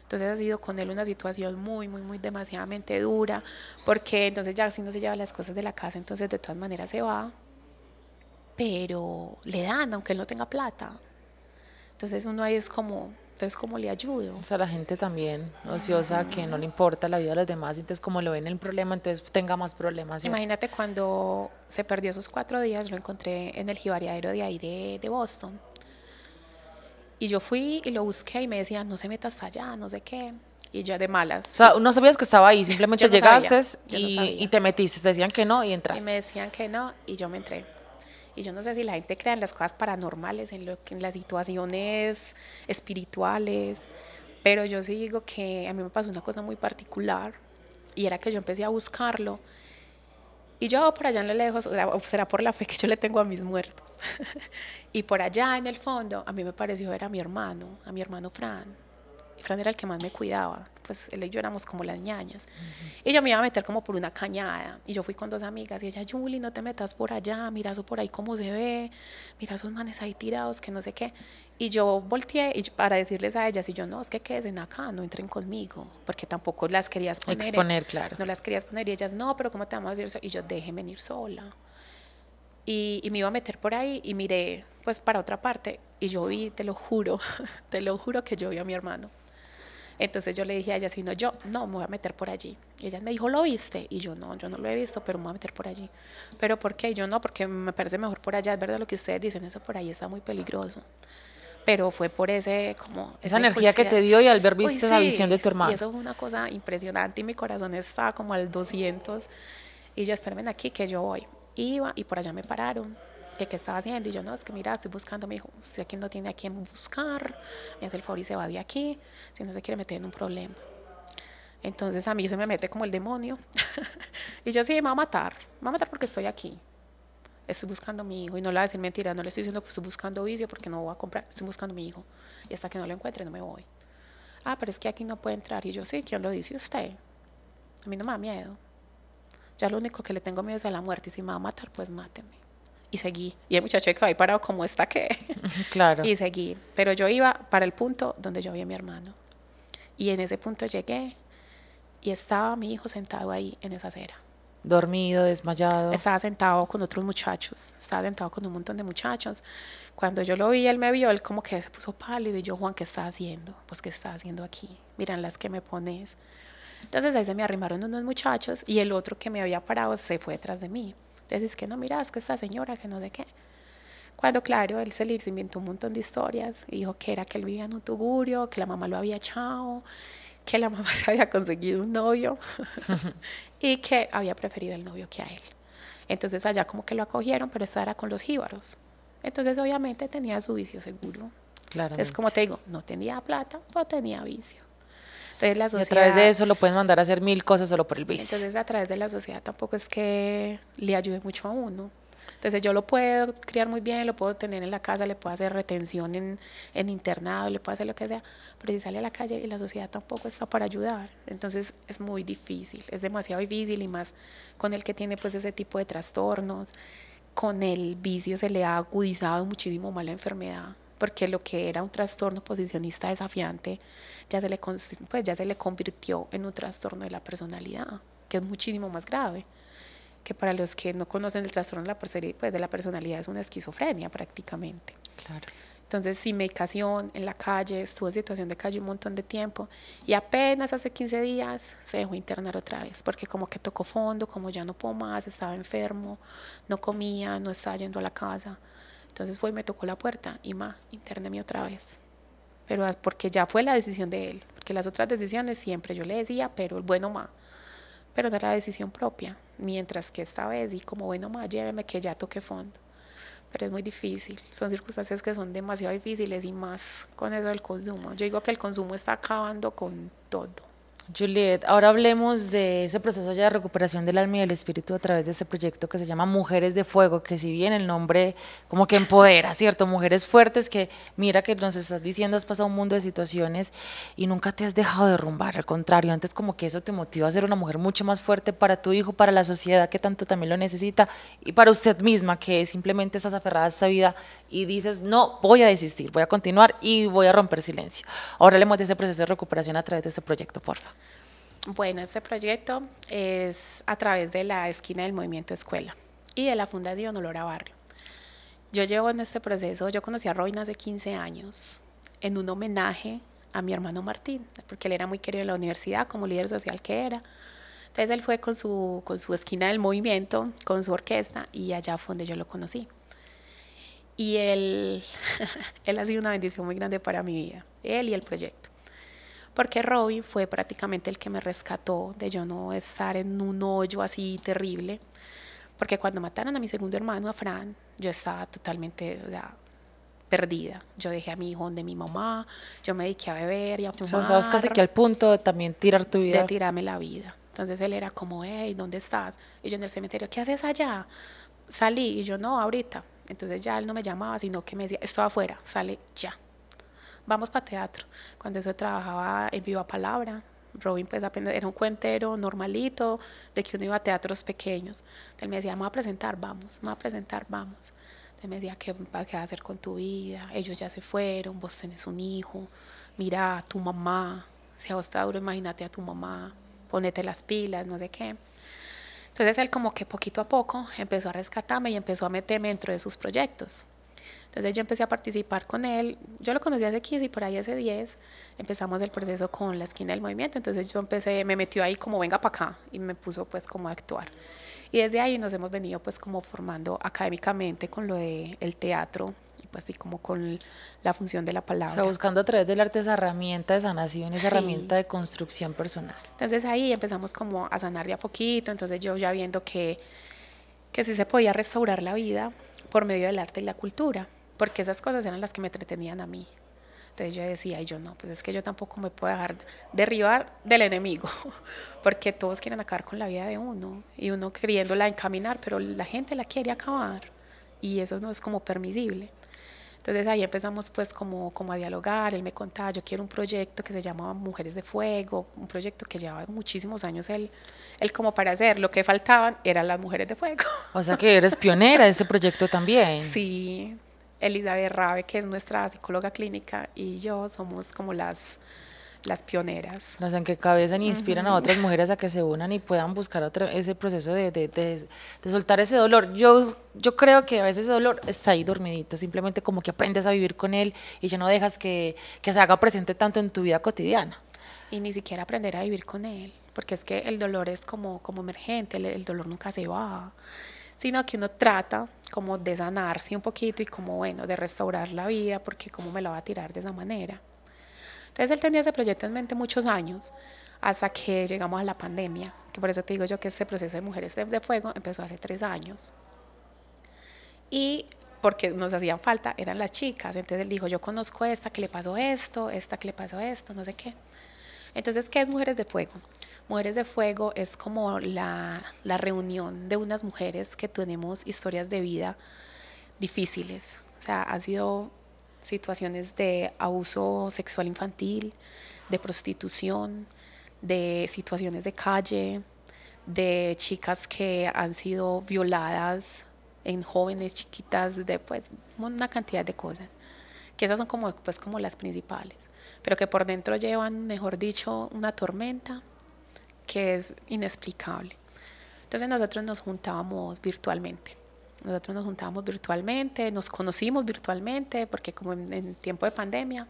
Entonces ha sido con él una situación muy, muy, muy demasiadamente dura, porque entonces ya si no se lleva las cosas de la casa, entonces de todas maneras se va, pero le dan, aunque él no tenga plata. Entonces uno ahí es como, entonces ¿cómo le ayudo? O sea, la gente también ociosa, ah. que no le importa la vida de los demás, entonces como lo ven el problema, entonces tenga más problemas. Imagínate cuando se perdió esos cuatro días, lo encontré en el jibariadero de ahí de, Boston. Y yo fui y lo busqué y me decían, no se metas allá, no sé qué. Y yo de malas. O sea, no sabías que estaba ahí, simplemente llegaste y, te metiste, te decían que no y entras. Y me decían que no y yo me entré. Y yo no sé si la gente cree en las cosas paranormales, en, lo, en las situaciones espirituales, pero yo sí digo que a mí me pasó una cosa muy particular y era que yo empecé a buscarlo. Y yo por allá en lo lejos, será por la fe que yo le tengo a mis muertos. (laughs) y por allá en el fondo, a mí me pareció ver a mi hermano, a mi hermano Fran. Fran era el que más me cuidaba, pues él y yo éramos como las ñañas. y yo me iba a meter como por una cañada y yo fui con dos amigas y ella, Julie, no te metas por allá, mira eso por ahí cómo se ve, mira esos manes ahí tirados, que no sé qué. Y yo volteé y para decirles a ellas, y yo, no, es que queden acá, no entren conmigo, porque tampoco las querías poner. Exponer, claro. No las querías poner y ellas, no, pero ¿cómo te vamos a decir eso? Y yo, déjenme ir sola. Y, y, me iba a meter por ahí y miré pues para otra parte y yo vi, te lo juro, (laughs) te lo juro que yo vi a mi hermano. Entonces yo le dije a ella, si no, yo no, me voy a meter por allí. Y ella me dijo, ¿lo viste? Y yo no, yo no lo he visto, pero me voy a meter por allí. ¿Pero por qué? Yo no, porque me parece mejor por allá. Es verdad lo que ustedes dicen, eso por ahí está muy peligroso. Pero fue por ese, como... Esa energía que te dio y al ver viste esa visión de tu hermano. Y eso fue una cosa impresionante y mi corazón estaba como al 200. Y yo, esperen aquí que yo voy. Iba y por allá me pararon que qué estaba haciendo. Y yo, no, es que mira, estoy buscando. a mi hijo. usted aquí no tiene a quién buscar. Me hace el favor y se va de aquí. Si no se quiere meter en un problema. Entonces a mí se me mete como el demonio. (laughs) y yo, sí, me va a matar. Me va a matar porque estoy aquí. Estoy buscando a mi hijo. Y no le voy a decir mentira. No le estoy diciendo que estoy buscando vicio porque no voy a comprar. Estoy buscando a mi hijo. Y hasta que no lo encuentre, no me voy. Ah, pero es que aquí no puede entrar. Y yo, sí, ¿quién lo dice usted? A mí no me da miedo. Ya lo único que le tengo miedo es a la muerte. Y si me va a matar, pues máteme y seguí. Y el muchacho que ahí parado como está que. (laughs) Claro. y seguí. Pero yo iba para el punto donde yo vi a mi hermano. Y en ese punto llegué y estaba mi hijo sentado ahí en esa acera. Dormido, desmayado. Estaba sentado con otros muchachos, estaba sentado con un montón de muchachos. Cuando yo lo vi, él me vio, él como que se puso pálido y yo, Juan, ¿qué estás haciendo? Pues, ¿qué estás haciendo aquí? Miran las que me pones. Entonces ahí se me arrimaron unos muchachos y el otro que me había parado se fue detrás de mí. Decís que no, mira, que esta señora, que no sé qué. Cuando, claro, él se le inventó un montón de historias. dijo que era que él vivía en un tugurio, que la mamá lo había echado, que la (laughs) mamá se había conseguido un novio (laughs) y que había preferido el novio que a él. Entonces, allá como que lo acogieron, pero eso era con los jíbaros. Entonces, obviamente, tenía su vicio seguro. Claro. Entonces, como te digo, no tenía plata, pero tenía vicio. Entonces la sociedad... Y a través de eso lo puedes mandar a hacer mil cosas solo por el vicio. Entonces a través de la sociedad tampoco es que le ayude mucho a uno. Entonces yo lo puedo criar muy bien, lo puedo tener en la casa, le puedo hacer retención en, en internado, le puedo hacer lo que sea, pero si sale a la calle y la sociedad tampoco está para ayudar, entonces es muy difícil, es demasiado difícil y más con el que tiene pues ese tipo de trastornos, con el vicio se le ha agudizado muchísimo más la enfermedad, porque lo que era un trastorno posicionista desafiante ya se le, pues ya se le convirtió en un trastorno de la personalidad, que es muchísimo más grave, que para los que no conocen el trastorno de la, pues de la personalidad es una esquizofrenia prácticamente. Claro. Entonces, sin medicación, en la calle, estuvo en situación de calle un montón de tiempo y apenas hace 15 días se dejó internar otra vez, porque como que tocó fondo, como ya no puedo más, estaba enfermo, no comía, no estaba yendo a la casa. Entonces fue y me tocó la puerta y ma, mi otra vez. Pero porque ya fue la decisión de él, porque las otras decisiones siempre yo le decía, pero el bueno ma, pero no era decisión propia. Mientras que esta vez y como bueno ma, lléveme que ya toque fondo. Pero es muy difícil, son circunstancias que son demasiado difíciles y más con eso del consumo. Yo digo que el consumo está acabando con todo. Juliet, ahora hablemos de ese proceso ya de recuperación del alma y del espíritu a través de ese proyecto que se llama Mujeres de Fuego, que si bien el nombre como que empodera, ¿cierto? Mujeres fuertes que mira que nos estás diciendo, has pasado un mundo de situaciones y nunca te has dejado derrumbar, al contrario, antes como que eso te motiva a ser una mujer mucho más fuerte para tu hijo, para la sociedad que tanto también lo necesita y para usted misma que simplemente estás aferrada a esta vida y dices, no, voy a desistir, voy a continuar y voy a romper silencio. Ahora hablemos de ese proceso de recuperación a través de este proyecto, favor. Bueno, este proyecto es a través de la esquina del Movimiento Escuela y de la Fundación Olor a Barrio. Yo llevo en este proceso, yo conocí a Robin hace 15 años en un homenaje a mi hermano Martín, porque él era muy querido en la universidad como líder social que era. Entonces él fue con su, esquina del movimiento, con su orquesta, y allá fue donde yo lo conocí. Y él, (laughs) él ha sido una bendición muy grande para mi vida, él y el proyecto porque Robin fue prácticamente el que me rescató de yo no estar en un hoyo así terrible, porque cuando mataron a mi segundo hermano, a Fran, yo estaba totalmente perdida. Yo dejé a mi hijo donde mi mamá, yo me dediqué a beber y a fumar. O casi que al punto de también tirar tu vida. De tirarme la vida. Entonces él era como, hey, ¿dónde estás? Y yo en el cementerio, ¿qué haces allá? Salí y yo no, ahorita. Entonces ya él no me llamaba, sino que me decía, estoy afuera, sale ya vamos para teatro. Cuando eso trabajaba en Viva Palabra, Robin pues era un cuentero normalito de que uno iba a teatros pequeños. Él me decía, vamos a presentar, vamos, vamos a presentar, vamos. Él me decía, ¿qué, vas a hacer con tu vida? Ellos ya se fueron, vos tenés un hijo, mira, tu mamá, si a vos imagínate a tu mamá, ponete las pilas, no sé qué. Entonces él como que poquito a poco empezó a rescatarme y empezó a meterme dentro de sus proyectos. Entonces yo empecé a participar con él, yo lo conocí hace 15 y por ahí hace 10 empezamos el proceso con la esquina del movimiento, entonces yo empecé, me metió ahí como venga para acá y me puso pues como a actuar. Y desde ahí nos hemos venido pues como formando académicamente con lo del de teatro y pues así como con la función de la palabra. O sea, buscando a través del arte esa herramienta de sanación, esa herramienta de construcción personal. Entonces ahí empezamos como a sanar de a poquito, entonces yo ya viendo que, que sí se podía restaurar la vida por medio del arte y la cultura porque esas cosas eran las que me entretenían a mí. Entonces yo decía, y yo no, pues es que yo tampoco me puedo dejar derribar del enemigo, (laughs) porque todos quieren acabar con la vida de uno, y uno queriéndola encaminar, pero la gente la quiere acabar, y eso no es como permisible. Entonces ahí empezamos pues como, como a dialogar, él me contaba, yo quiero un proyecto que se llamaba Mujeres de Fuego, un proyecto que llevaba muchísimos años él, él como para hacer, lo que faltaban eran las Mujeres de Fuego. O sea que eres pionera de ese proyecto (laughs) también. Sí, Elizabeth Rabe, que es nuestra psicóloga clínica, y yo somos como las, las pioneras. Las que cabezan e inspiran a otras mujeres a que se unan y puedan buscar ese proceso de, de, de, soltar ese dolor. Yo, yo creo que a veces ese dolor está ahí dormidito, simplemente como que aprendes a vivir con él y ya no dejas que, se haga presente tanto en tu vida cotidiana. Y ni siquiera aprender a vivir con él, porque es que el dolor es como, como emergente, el, el dolor nunca se va sino que uno trata como de sanarse un poquito y como, bueno, de restaurar la vida, porque cómo me la va a tirar de esa manera. Entonces él tenía ese proyecto en mente muchos años, hasta que llegamos a la pandemia, que por eso te digo yo que ese proceso de Mujeres de Fuego empezó hace tres años. Y porque nos hacían falta, eran las chicas, entonces él dijo, yo conozco esta que le pasó esto, esta que le pasó esto, no sé qué. Entonces, ¿qué es Mujeres de Fuego? Mujeres de Fuego es como la, reunión de unas mujeres que tenemos historias de vida difíciles. O sea, ha sido situaciones de abuso sexual infantil, de prostitución, de situaciones de calle, de chicas que han sido violadas en jóvenes chiquitas, de pues una cantidad de cosas, que esas son como, pues, como las principales, pero que por dentro llevan, mejor dicho, una tormenta que es inexplicable. Entonces nosotros nos juntábamos virtualmente. Nosotros nos juntábamos virtualmente, nos conocimos virtualmente, porque como en, tiempo de pandemia,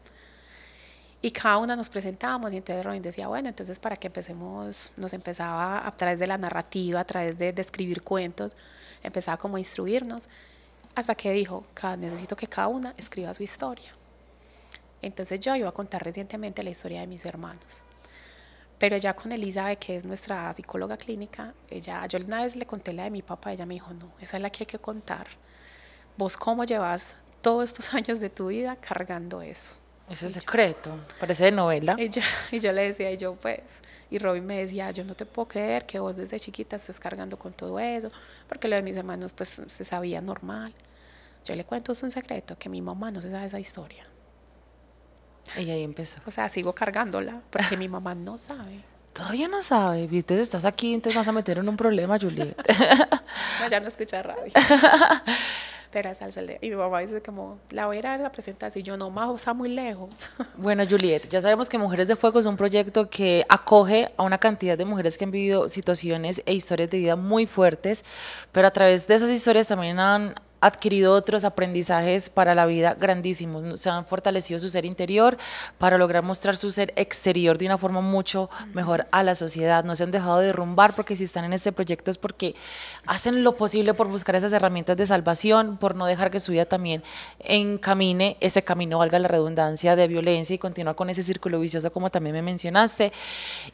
y cada una nos presentábamos y entonces Robin decía, bueno, entonces para que empecemos, nos empezaba a través de la narrativa, a través de, describir escribir cuentos, empezaba como a instruirnos, hasta que dijo, necesito que cada una escriba su historia. Entonces yo iba a contar recientemente la historia de mis hermanos. Pero ya con Elizabeth, que es nuestra psicóloga clínica, ella, yo una vez le conté la de mi papá, ella me dijo, no, esa es la que hay que contar. Vos cómo llevas todos estos (laughs) años de tu vida cargando eso. Ese secreto, parece de novela. Y (laughs) yo, y yo, le decía, y yo pues, y Robin me decía, yo no te puedo creer que vos desde chiquita estés cargando con todo eso, porque lo de mis hermanos pues se sabía normal. Yo le cuento, es un secreto, que mi mamá no se sabe esa historia. Y ahí empezó. O sea, sigo cargándola porque mi mamá no sabe. (laughs) Todavía no sabe. Y entonces estás aquí, entonces vas a meter en un problema, Juliet. (laughs) ya no escucha radio. (laughs) Pero es al Y mi mamá dice como, la voy a la presentación. Y yo, no, más está muy lejos. Bueno, Juliet, ya sabemos que Mujeres de Fuego es un proyecto que acoge a una cantidad de mujeres que han vivido situaciones e historias de vida muy fuertes, pero a través de esas historias también han adquirido otros aprendizajes para la vida grandísimos. Se han fortalecido su ser interior para lograr mostrar su ser exterior de una forma mucho mejor a la sociedad. No se han dejado de derrumbar porque si están en este proyecto es porque hacen lo posible por buscar esas herramientas de salvación, por no dejar que su vida también encamine ese camino, valga la redundancia, de violencia y continúa con ese círculo vicioso como también me mencionaste.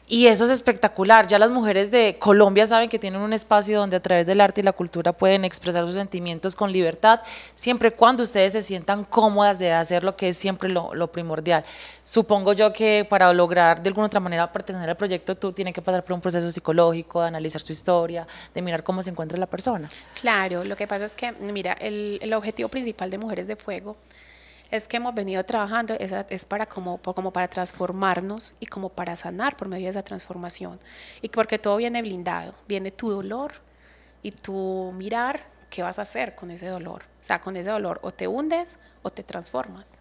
Y eso es espectacular. Ya las mujeres de Colombia saben que tienen un espacio donde a través del arte y la cultura pueden expresar sus sentimientos con libertad libertad, siempre cuando ustedes se sientan cómodas de hacer lo que es siempre lo, primordial. Supongo yo que para lograr de alguna otra manera pertenecer al proyecto, tú tienes que pasar por un proceso psicológico, de analizar su historia, de mirar cómo se encuentra la persona. Claro, lo que pasa es que, mira, el, objetivo principal de Mujeres de Fuego es que hemos venido trabajando es, es para como, como, para transformarnos y como para sanar por medio de esa transformación. Y porque todo viene blindado, viene tu dolor y tu mirar ¿qué vas a hacer con ese dolor? O sea, con ese dolor o te hundes o te transformas.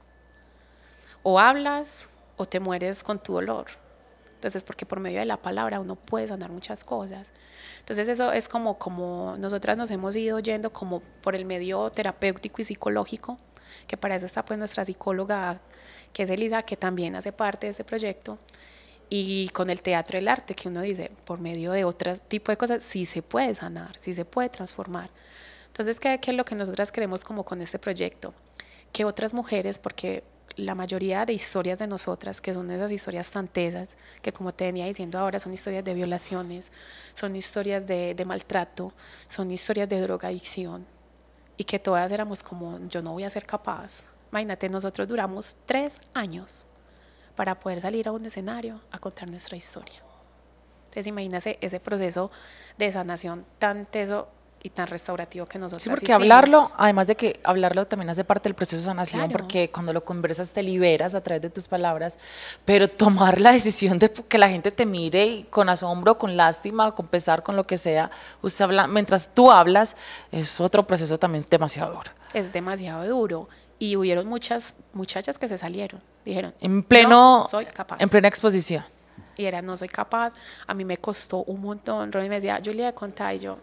O hablas o te mueres con tu dolor. Entonces, porque por medio de la palabra uno puede sanar muchas cosas. Entonces, eso es como, como nosotras nos hemos ido yendo como por el medio terapéutico y psicológico, que para eso está pues nuestra psicóloga, que es Elisa, que también hace parte de ese proyecto. Y con el teatro y el arte, que uno dice, por medio de otro tipo de cosas, sí se puede sanar, sí se puede transformar. Entonces, ¿qué, es lo que nosotras queremos como con este proyecto? Que otras mujeres, porque la mayoría de historias de nosotras, que son esas historias tan que como te venía diciendo ahora, son historias de violaciones, son historias de, de maltrato, son historias de drogadicción, y que todas éramos como, yo no voy a ser capaz. Imagínate, nosotros duramos tres años para poder salir a un escenario a contar nuestra historia. Entonces imagínate ese proceso de sanación tan teso y tan restaurativo que nosotros. Sí, porque hablarlo, además de que hablarlo también hace parte del proceso de sanación, porque cuando lo conversas te liberas a través de tus palabras, pero tomar la decisión de que la gente te mire con asombro, con lástima, con pesar, con lo que sea, usted habla, mientras tú hablas, es otro proceso también demasiado duro. Es demasiado duro y hubieron muchas muchachas que se salieron, dijeron. En pleno, no soy capaz. en plena exposición. Y era, no soy capaz, a mí me costó un montón. Ronnie me decía, Julia, contá, y yo,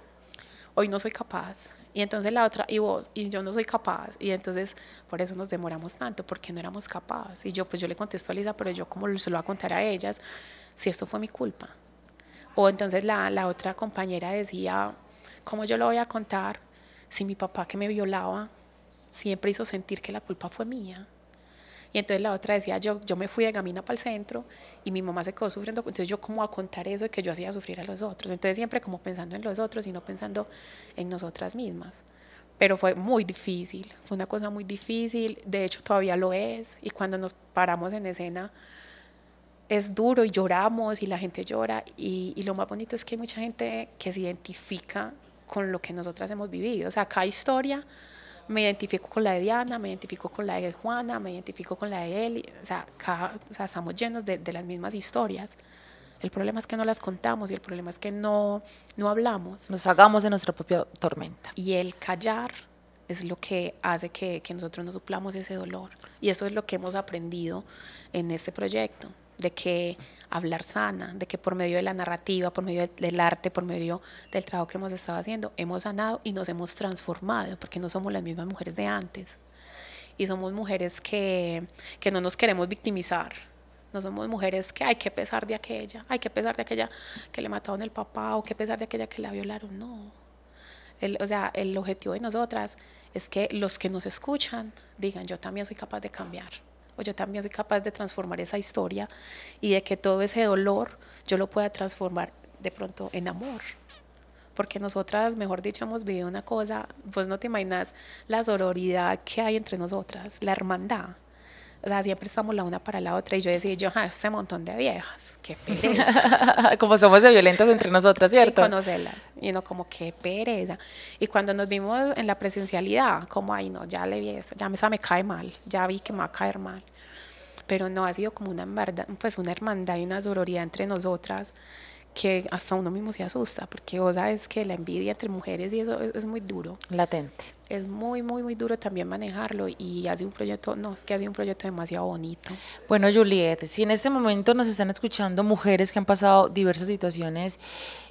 hoy no soy capaz, y entonces la otra, y vos, y yo no soy capaz, y entonces por eso nos demoramos tanto, porque no éramos capaces. Y yo, pues yo le contesto a Lisa, pero yo como se lo voy a contar a ellas, si esto fue mi culpa. O entonces la, la otra compañera decía, ¿cómo yo lo voy a contar si mi papá que me violaba siempre hizo sentir que la culpa fue mía? Y entonces la otra decía, yo, yo me fui de Gamina para el centro y mi mamá se quedó sufriendo, entonces yo cómo a contar eso de que yo hacía sufrir a los otros. Entonces siempre como pensando en los otros y no pensando en nosotras mismas. Pero fue muy difícil, fue una cosa muy difícil, de hecho todavía lo es, y cuando nos paramos en escena es duro y lloramos y la gente llora, y, y lo más bonito es que hay mucha gente que se identifica con lo que nosotras hemos vivido, o sea, cada historia me identifico con la de Diana, me identifico con la de Juana, me identifico con la de Eli, o sea, estamos llenos de, las mismas historias. El problema es que no las contamos y el problema es que no, no hablamos. Nos hagamos de nuestra propia tormenta. Y el callar es lo que hace que, nosotros nos suplamos ese dolor. Y eso es lo que hemos aprendido en este proyecto, de que hablar sana, de que por medio de la narrativa, por medio del, arte, por medio del trabajo que hemos estado haciendo, hemos sanado y nos hemos transformado, porque no somos las mismas mujeres de antes. Y somos mujeres que, que no nos queremos victimizar. No somos mujeres que hay que pesar de aquella, hay que pesar de aquella que le mataron el papá o que pesar de aquella que la violaron. No. o sea, el objetivo de nosotras es que los que nos escuchan digan, yo también soy capaz de cambiar. Pues yo también soy capaz de transformar esa historia y de que todo ese dolor yo lo pueda transformar de pronto en amor. Porque nosotras, mejor dicho, hemos vivido una cosa, pues no te imaginas la sororidad que hay entre nosotras, la hermandad. O sea, siempre estamos la una para la otra. Y yo decía, yo, ese montón de viejas, qué pereza. (laughs) como somos de violentas entre nosotras, ¿cierto? conocerlas. Y no, como qué pereza. Y cuando nos vimos en la presencialidad, como, ay, no, ya le vi eso, ya esa me cae mal, ya vi que me va a caer mal. Pero no, ha sido como una, pues, una hermandad y una sororidad entre nosotras que hasta uno mismo se asusta, porque vos sabes que la envidia entre mujeres y eso es, muy duro. Latente. Es muy, muy, muy duro también manejarlo y hace un proyecto, no, es que hace un proyecto demasiado bonito. Bueno, Juliet, si en este momento nos están escuchando mujeres que han pasado diversas situaciones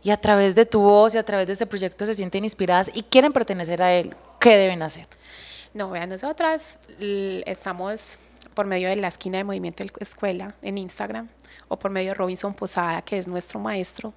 y a través de tu voz y a través de este proyecto se sienten inspiradas y quieren pertenecer a él, ¿qué deben hacer? No, vean, nosotras estamos por medio de la esquina de Movimiento Escuela en Instagram o por medio de Robinson Posada, que es nuestro maestro.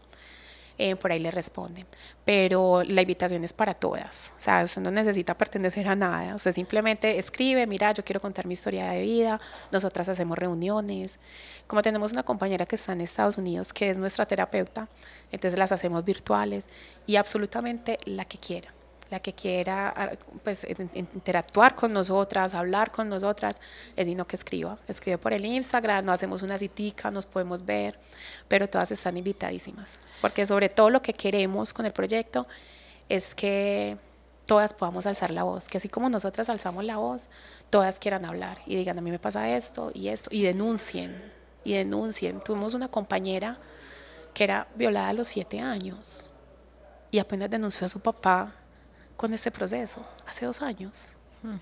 Eh, por ahí le responden. Pero la invitación es para todas. O sea, usted no necesita pertenecer a nada. Usted simplemente escribe, mira, yo quiero contar mi historia de vida. Nosotras hacemos reuniones. Como tenemos una compañera que está en Estados Unidos, que es nuestra terapeuta, entonces las hacemos virtuales y absolutamente la que quiera la que quiera ah, pues, interactuar con nosotras, hablar con nosotras, es sino que escriba. Escribe por el Instagram, nos hacemos una citica, nos podemos ver, pero todas están invitadísimas. Porque sobre todo lo que queremos con el proyecto es que todas podamos alzar la voz, que así como nosotras alzamos la voz, todas quieran hablar y digan, a mí me pasa esto y esto, y denuncien, y denuncien. Tuvimos una compañera que era violada a los siete años y apenas denunció a su papá con este proceso hace dos años. Hmm.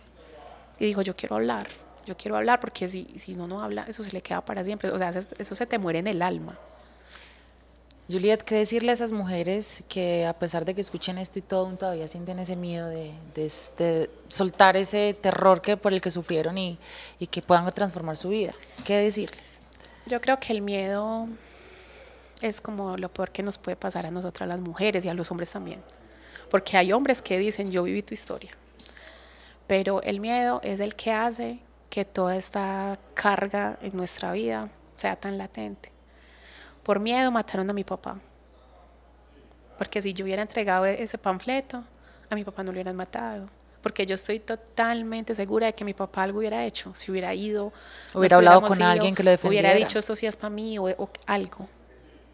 Y dijo, yo quiero hablar, yo quiero hablar, porque si, si no no habla, eso se le queda para siempre. O sea, eso, se te muere en el alma. Juliet, ¿qué decirle a esas mujeres que a pesar de que escuchen esto y todo, todavía sienten ese miedo de, de, soltar ese terror que, por el que sufrieron y, y, que puedan transformar su vida? ¿Qué decirles? Yo creo que el miedo es como lo peor que nos puede pasar a nosotras las mujeres y a los hombres también porque hay hombres que dicen, yo viví tu historia. Pero el miedo es el que hace que toda esta carga en nuestra vida sea tan latente. Por miedo mataron a mi papá. Porque si yo hubiera entregado e-, ese panfleto, a mi papá no lo hubieran matado. Porque yo estoy totalmente segura de que mi papá algo hubiera hecho. Si hubiera ido, hubiera hablado con alguien que lo defendiera. Hubiera dicho, esto sí es para mí o algo.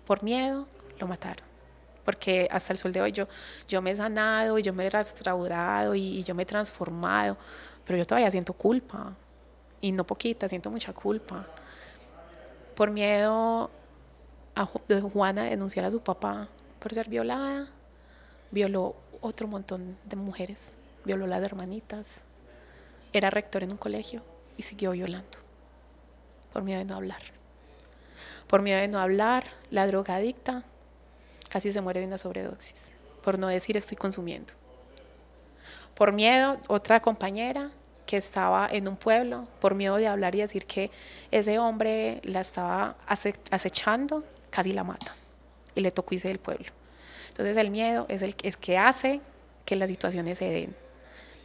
Por miedo, lo mataron porque hasta el sol de hoy yo, me he sanado y yo me he restaurado y, yo me he transformado, pero yo todavía siento culpa, y no poquita, siento mucha culpa, por miedo a Juana denunciar a su papá por ser violada, violó otro montón de mujeres, violó las hermanitas, era rector en un colegio y siguió violando, por miedo de no hablar. Por miedo de no hablar, la droga drogadicta casi se muere de una sobredosis, por no decir estoy consumiendo. Por miedo, otra compañera que estaba en un pueblo, por miedo de hablar y decir que ese hombre la estaba acechando, casi la mata y le tocó irse del pueblo. Entonces el miedo es el que hace que las situaciones se den.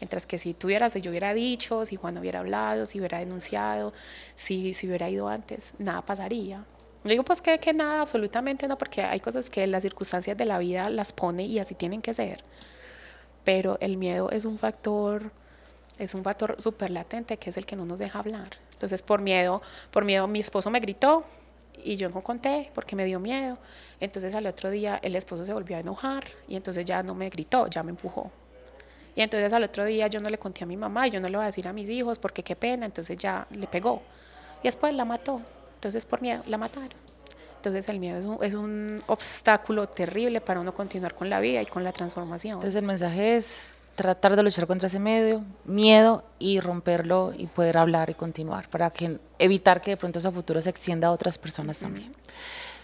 Mientras que si yo hubiera dicho, si Juan hubiera hablado, si hubiera denunciado, si hubiera ido antes, nada pasaría digo pues que, que, nada, absolutamente no, porque hay cosas que las circunstancias de la vida las pone y así tienen que ser. Pero el miedo es un factor, es un factor súper latente que es el que no nos deja hablar. Entonces por miedo, por miedo mi esposo me gritó y yo no conté porque me dio miedo. Entonces al otro día el esposo se volvió a enojar y entonces ya no me gritó, ya me empujó. Y entonces al otro día yo no le conté a mi mamá y yo no le voy a decir a mis hijos porque qué pena, entonces ya le pegó. Y después la mató. Entonces por miedo la mataron. Entonces el miedo es un, es un obstáculo terrible para uno continuar con la vida y con la transformación. Entonces el mensaje es tratar de luchar contra ese medio, miedo y romperlo y poder hablar y continuar para que, evitar que de pronto ese futuro se extienda a otras personas también.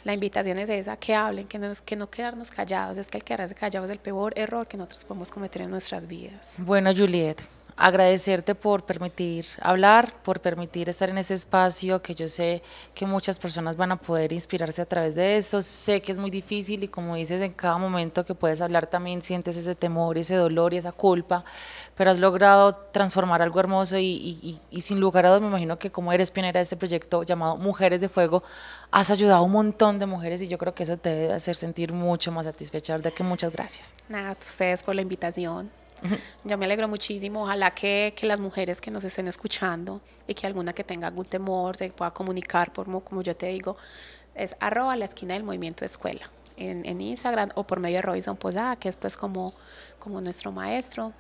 La invitación es esa, que hablen, que no, que no quedarnos callados, es que el quedarse callados es el peor error que nosotros podemos cometer en nuestras vidas. Bueno, Juliet, agradecerte por permitir hablar, por permitir estar en ese espacio, que yo sé que muchas personas van a poder inspirarse a través de esto. Sé que es muy difícil y como dices, en cada momento que puedes hablar también sientes ese temor, ese dolor y esa culpa, pero has logrado transformar algo hermoso y, y, y sin lugar a dudas me imagino que como eres pionera de este proyecto llamado Mujeres de Fuego, has ayudado a un montón de mujeres y yo creo que eso te debe hacer sentir mucho más satisfecha. De verdad que muchas gracias. Nada, a ustedes por la invitación. Yo me alegro muchísimo. Ojalá que, que, las mujeres que nos estén escuchando y que alguna que tenga algún temor se pueda comunicar, por, como yo te digo, es arroba la esquina del movimiento de escuela. En, Instagram o por medio de Robinson Posada, que es pues como, como nuestro maestro,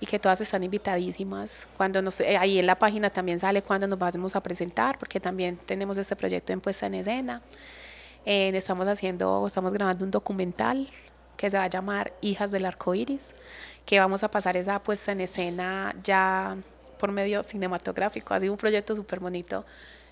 y que todas están invitadísimas. Cuando nos, eh, ahí en la página también sale cuando nos vamos a presentar, porque también tenemos este proyecto en puesta en escena. estamos haciendo, estamos grabando un documental que se va a llamar Hijas del Arco Iris que vamos a pasar esa puesta en escena ya por medio cinematográfico. Ha sido un proyecto súper bonito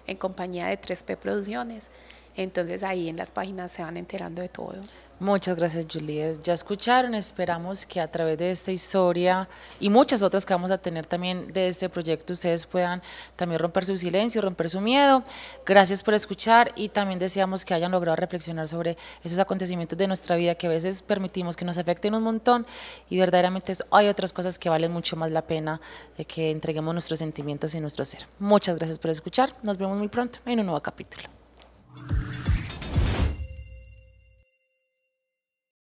en compañía de 3P Producciones. Entonces ahí en las páginas se van enterando de todo. Muchas gracias, Juliet. Ya escucharon, esperamos que a través de esta historia y muchas otras que vamos a tener también de este proyecto, ustedes puedan también romper su silencio, romper su miedo. Gracias por escuchar y también deseamos que hayan logrado reflexionar sobre esos acontecimientos de nuestra vida que a veces permitimos que nos afecten un montón y verdaderamente hay otras cosas que valen mucho más la pena de eh, que entreguemos nuestros sentimientos y nuestro ser. Muchas gracias por escuchar. Nos vemos muy pronto en un nuevo capítulo.